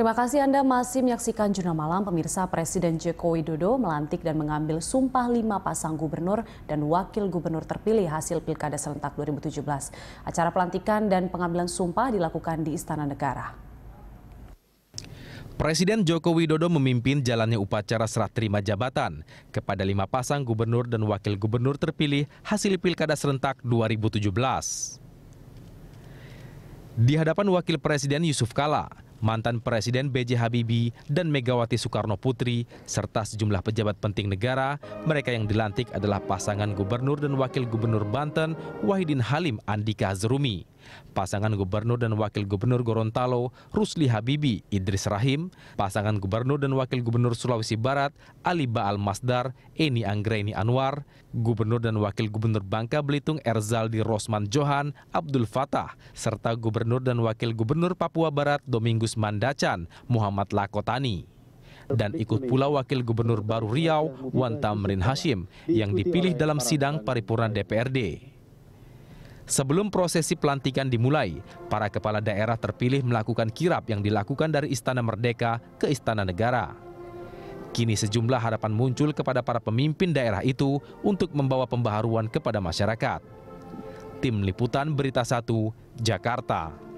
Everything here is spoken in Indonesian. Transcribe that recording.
Terima kasih Anda masih menyaksikan Jurnal Malam. Pemirsa Presiden Joko Widodo melantik dan mengambil sumpah lima pasang gubernur dan wakil gubernur terpilih hasil Pilkada Serentak 2017. Acara pelantikan dan pengambilan sumpah dilakukan di Istana Negara. Presiden Joko Widodo memimpin jalannya upacara serah terima jabatan kepada lima pasang gubernur dan wakil gubernur terpilih hasil Pilkada Serentak 2017. Di hadapan Wakil Presiden Yusuf Kala, mantan Presiden B.J. Habibie dan Megawati Soekarno Putri, serta sejumlah pejabat penting negara, mereka yang dilantik adalah pasangan gubernur dan wakil gubernur Banten Wahidin Halim Andika Zerumi pasangan gubernur dan wakil gubernur Gorontalo Rusli Habibi Idris Rahim, pasangan gubernur dan wakil gubernur Sulawesi Barat Ali Baal Masdar Eni Anggreni Anwar, gubernur dan wakil gubernur Bangka Belitung Erzaldi Rosman Johan Abdul Fatah, serta gubernur dan wakil gubernur Papua Barat Domingus Mandacan Muhammad Lakotani dan ikut pula Wakil Gubernur baru Riau, Wan Tamrin Hashim, yang dipilih dalam sidang paripurna DPRD. Sebelum prosesi pelantikan dimulai, para kepala daerah terpilih melakukan kirap yang dilakukan dari Istana Merdeka ke Istana Negara. Kini sejumlah harapan muncul kepada para pemimpin daerah itu untuk membawa pembaharuan kepada masyarakat. Tim Liputan Berita 1, Jakarta.